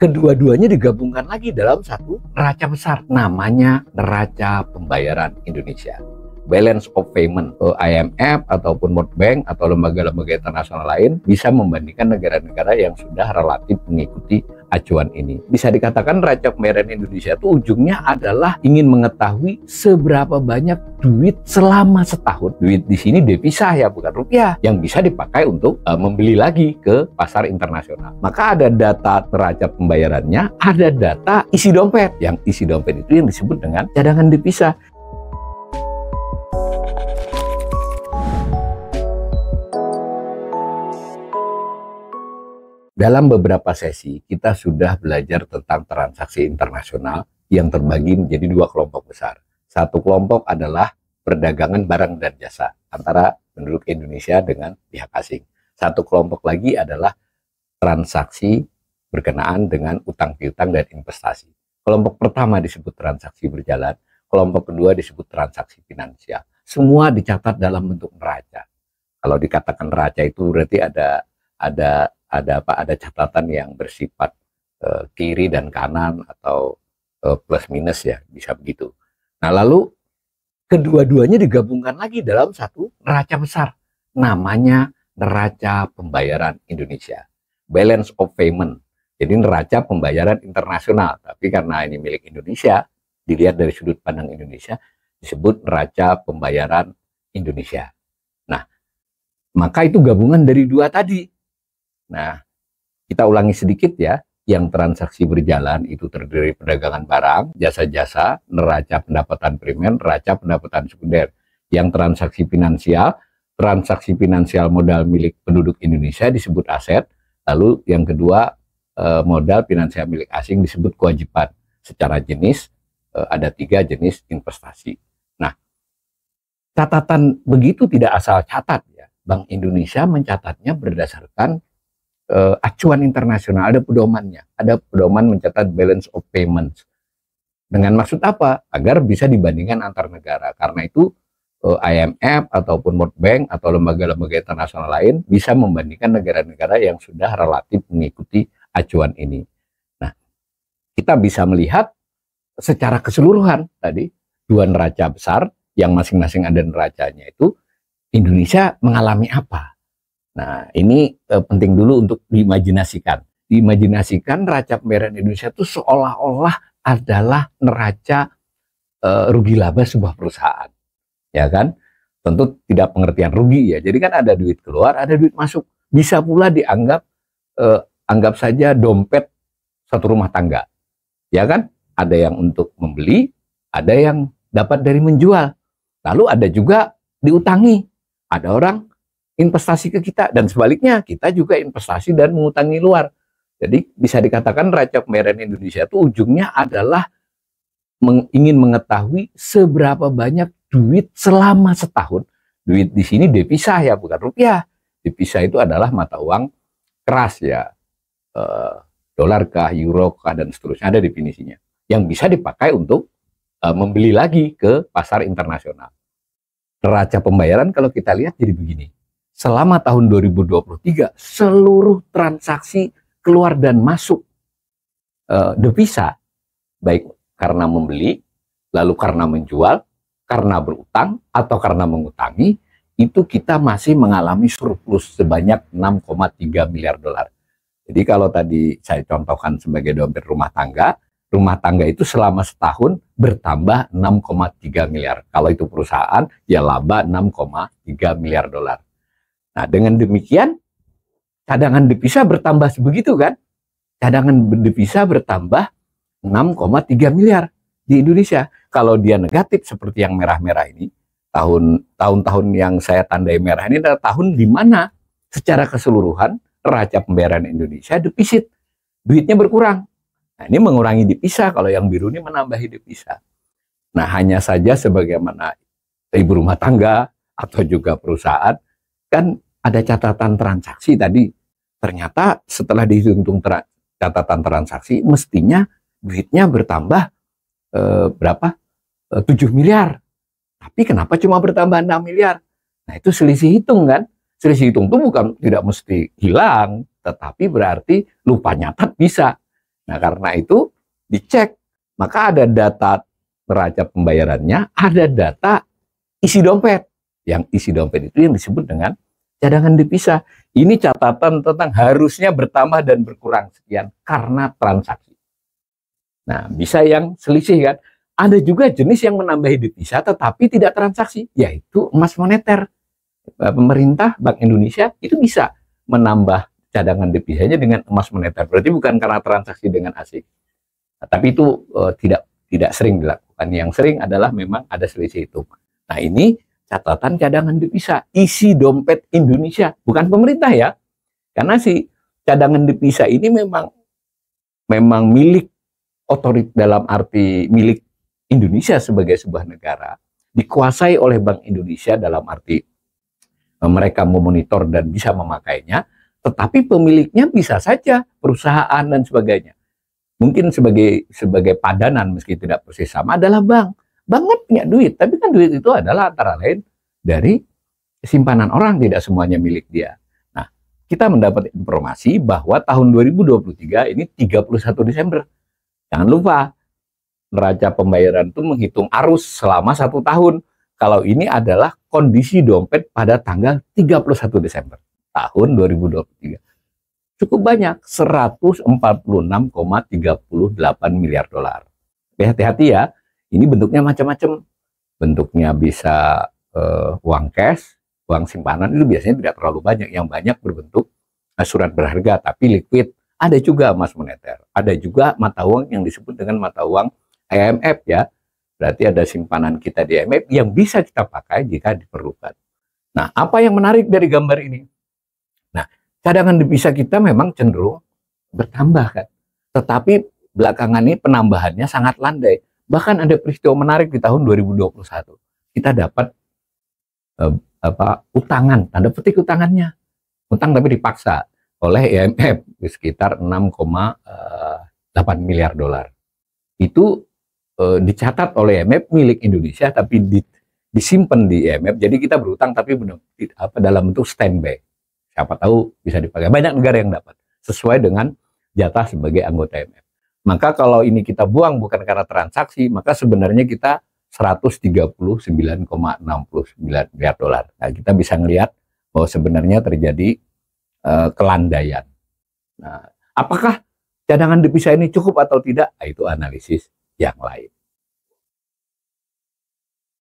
kedua-duanya digabungkan lagi dalam satu neraca besar. Namanya neraca pembayaran Indonesia. Balance of payment ke IMF ataupun World Bank atau lembaga-lembaga internasional lain bisa membandingkan negara-negara yang sudah relatif mengikuti acuan ini. Bisa dikatakan Raja Kemeren Indonesia itu ujungnya adalah ingin mengetahui seberapa banyak duit selama setahun. Duit di sini devisa ya, bukan rupiah, yang bisa dipakai untuk uh, membeli lagi ke pasar internasional. Maka ada data neraca pembayarannya, ada data isi dompet. Yang isi dompet itu yang disebut dengan cadangan devisa. Dalam beberapa sesi, kita sudah belajar tentang transaksi internasional yang terbagi menjadi dua kelompok besar. Satu kelompok adalah perdagangan barang dan jasa antara penduduk Indonesia dengan pihak asing. Satu kelompok lagi adalah transaksi berkenaan dengan utang piutang dan investasi. Kelompok pertama disebut transaksi berjalan, kelompok kedua disebut transaksi finansial. Semua dicatat dalam bentuk neraca. Kalau dikatakan neraca itu berarti ada ada ada apa ada catatan yang bersifat eh, kiri dan kanan atau eh, plus minus ya bisa begitu. Nah lalu kedua-duanya digabungkan lagi dalam satu neraca besar namanya neraca pembayaran Indonesia balance of payment. Jadi neraca pembayaran internasional tapi karena ini milik Indonesia dilihat dari sudut pandang Indonesia disebut neraca pembayaran Indonesia. Nah maka itu gabungan dari dua tadi Nah, kita ulangi sedikit ya. Yang transaksi berjalan itu terdiri perdagangan barang, jasa-jasa, neraca pendapatan primer, neraca pendapatan sekunder. Yang transaksi finansial, transaksi finansial modal milik penduduk Indonesia disebut aset. Lalu yang kedua, eh, modal finansial milik asing disebut kewajiban. Secara jenis, eh, ada tiga jenis investasi. Nah, catatan begitu tidak asal catat ya. Bank Indonesia mencatatnya berdasarkan uh, acuan internasional, ada pedomannya, ada pedoman mencatat balance of payments. Dengan maksud apa? Agar bisa dibandingkan antar negara. Karena itu uh, eh, IMF ataupun World Bank atau lembaga-lembaga internasional lain bisa membandingkan negara-negara yang sudah relatif mengikuti acuan ini. Nah, kita bisa melihat secara keseluruhan tadi dua neraca besar yang masing-masing ada neracanya itu Indonesia mengalami apa? Nah, ini uh, penting dulu untuk diimajinasikan. Diimajinasikan raca pembayaran Indonesia itu seolah-olah adalah neraca uh, rugi laba sebuah perusahaan. Ya kan? Tentu tidak pengertian rugi ya. Jadi kan ada duit keluar, ada duit masuk. Bisa pula dianggap eh, anggap saja dompet satu rumah tangga. Ya kan? Ada yang untuk membeli, ada yang dapat dari menjual. Lalu ada juga diutangi. Ada orang investasi ke kita dan sebaliknya kita juga investasi dan mengutangi luar. Jadi bisa dikatakan raca pembayaran Indonesia itu ujungnya adalah meng ingin mengetahui seberapa banyak duit selama setahun. Duit di sini devisa ya bukan rupiah. Devisa itu adalah mata uang keras ya. E, dolar kah, euro kah dan seterusnya ada definisinya. Yang bisa dipakai untuk e, membeli lagi ke pasar internasional. Raca pembayaran kalau kita lihat jadi begini selama tahun 2023 seluruh transaksi keluar dan masuk uh, devisa baik karena membeli lalu karena menjual karena berutang atau karena mengutangi itu kita masih mengalami surplus sebanyak 6,3 miliar dolar. Jadi kalau tadi saya contohkan sebagai dompet rumah tangga, rumah tangga itu selama setahun bertambah 6,3 miliar. Kalau itu perusahaan, ya laba 6,3 miliar dolar. Nah, dengan demikian, cadangan devisa bertambah sebegitu kan? Cadangan devisa bertambah 6,3 miliar di Indonesia. Kalau dia negatif seperti yang merah-merah ini, tahun tahun yang saya tandai merah ini adalah tahun di mana secara keseluruhan raja pembayaran Indonesia defisit, duitnya berkurang. Nah, ini mengurangi devisa, kalau yang biru ini menambahi devisa. Nah, hanya saja sebagaimana ibu rumah tangga atau juga perusahaan kan ada catatan transaksi tadi. Ternyata setelah dihitung tra catatan transaksi, mestinya duitnya bertambah e, berapa? E, eh, 7 miliar. Tapi kenapa cuma bertambah 6 miliar? Nah itu selisih hitung kan? Selisih hitung itu bukan tidak mesti hilang, tetapi berarti lupa nyatat bisa. Nah karena itu dicek. Maka ada data neraca pembayarannya, ada data isi dompet yang isi dompet itu yang disebut dengan cadangan devisa. Ini catatan tentang harusnya bertambah dan berkurang sekian karena transaksi. Nah, bisa yang selisih kan. Ada juga jenis yang menambah devisa tetapi tidak transaksi, yaitu emas moneter. Eh, pemerintah Bank Indonesia itu bisa menambah cadangan devisanya dengan emas moneter. Berarti bukan karena transaksi dengan asing. Nah, tapi itu e, tidak tidak sering dilakukan. Yang sering adalah memang ada selisih itu. Nah, ini catatan cadangan devisa isi dompet Indonesia bukan pemerintah ya karena si cadangan devisa ini memang memang milik otorit dalam arti milik Indonesia sebagai sebuah negara dikuasai oleh Bank Indonesia dalam arti e, mereka memonitor dan bisa memakainya tetapi pemiliknya bisa saja perusahaan dan sebagainya mungkin sebagai sebagai padanan meski tidak persis sama adalah bank banget punya duit, tapi kan duit itu adalah antara lain dari simpanan orang, tidak semuanya milik dia. Nah, kita mendapat informasi bahwa tahun 2023 ini 31 Desember. Jangan lupa, neraca pembayaran itu menghitung arus selama satu tahun. Kalau ini adalah kondisi dompet pada tanggal 31 Desember tahun 2023 cukup banyak 146,38 miliar dolar. Hati-hati ya, ini bentuknya macam-macam. Bentuknya bisa uh, uang cash, uang simpanan itu biasanya tidak terlalu banyak. Yang banyak berbentuk uh, surat berharga tapi liquid. Ada juga emas moneter, ada juga mata uang yang disebut dengan mata uang IMF ya. Berarti ada simpanan kita di IMF yang bisa kita pakai jika diperlukan. Nah, apa yang menarik dari gambar ini? Nah, cadangan devisa kita memang cenderung bertambah kan. Tetapi belakangan ini penambahannya sangat landai. Bahkan ada peristiwa menarik di tahun 2021. Kita dapat uh, apa utangan, ada petik utangannya. Utang tapi dipaksa oleh IMF di sekitar 6,8 eh, miliar dolar. Itu uh, dicatat oleh IMF milik Indonesia tapi di, disimpan di IMF. Jadi kita berutang tapi benar, apa dalam bentuk standby. Siapa tahu bisa dipakai. Banyak negara yang dapat sesuai dengan jatah sebagai anggota IMF. Maka kalau ini kita buang bukan karena transaksi, maka sebenarnya kita 139,69 miliar dolar. Nah, kita bisa melihat bahwa sebenarnya terjadi uh, kelandaian. Nah, apakah cadangan devisa ini cukup atau tidak? Nah, itu analisis yang lain.